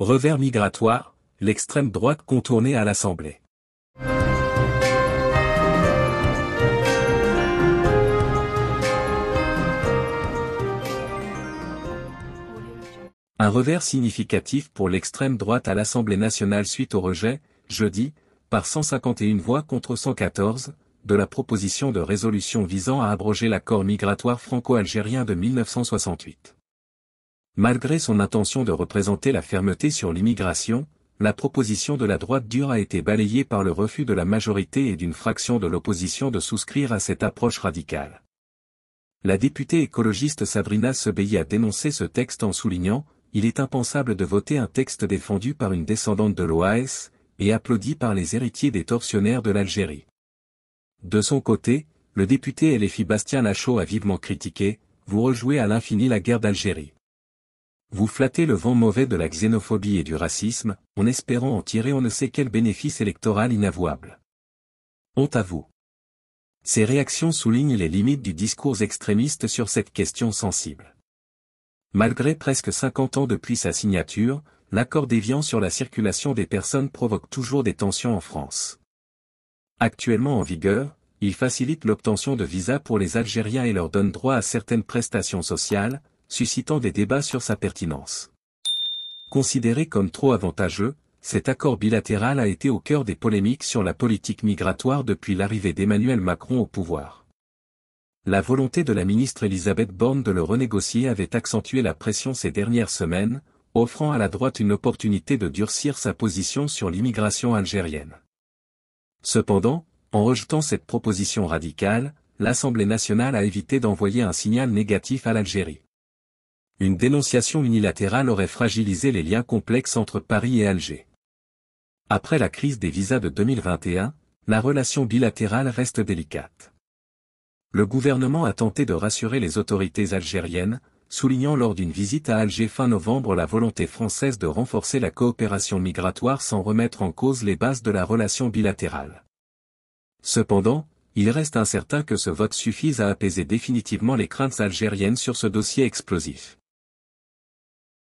Revers migratoire, l'extrême droite contournée à l'Assemblée. Un revers significatif pour l'extrême droite à l'Assemblée nationale suite au rejet, jeudi, par 151 voix contre 114, de la proposition de résolution visant à abroger l'accord migratoire franco-algérien de 1968. Malgré son intention de représenter la fermeté sur l'immigration, la proposition de la droite dure a été balayée par le refus de la majorité et d'une fraction de l'opposition de souscrire à cette approche radicale. La députée écologiste Sabrina Sebey a dénoncé ce texte en soulignant « Il est impensable de voter un texte défendu par une descendante de l'OAS, et applaudi par les héritiers des tortionnaires de l'Algérie. » De son côté, le député LFI Bastien Lachaud a vivement critiqué « Vous rejouez à l'infini la guerre d'Algérie. Vous flattez le vent mauvais de la xénophobie et du racisme, en espérant en tirer on ne sait quel bénéfice électoral inavouable. Honte à vous. Ces réactions soulignent les limites du discours extrémiste sur cette question sensible. Malgré presque 50 ans depuis sa signature, l'accord déviant sur la circulation des personnes provoque toujours des tensions en France. Actuellement en vigueur, il facilite l'obtention de visas pour les Algériens et leur donne droit à certaines prestations sociales, suscitant des débats sur sa pertinence. Considéré comme trop avantageux, cet accord bilatéral a été au cœur des polémiques sur la politique migratoire depuis l'arrivée d'Emmanuel Macron au pouvoir. La volonté de la ministre Elisabeth Borne de le renégocier avait accentué la pression ces dernières semaines, offrant à la droite une opportunité de durcir sa position sur l'immigration algérienne. Cependant, en rejetant cette proposition radicale, l'Assemblée nationale a évité d'envoyer un signal négatif à l'Algérie. Une dénonciation unilatérale aurait fragilisé les liens complexes entre Paris et Alger. Après la crise des visas de 2021, la relation bilatérale reste délicate. Le gouvernement a tenté de rassurer les autorités algériennes, soulignant lors d'une visite à Alger fin novembre la volonté française de renforcer la coopération migratoire sans remettre en cause les bases de la relation bilatérale. Cependant, il reste incertain que ce vote suffise à apaiser définitivement les craintes algériennes sur ce dossier explosif.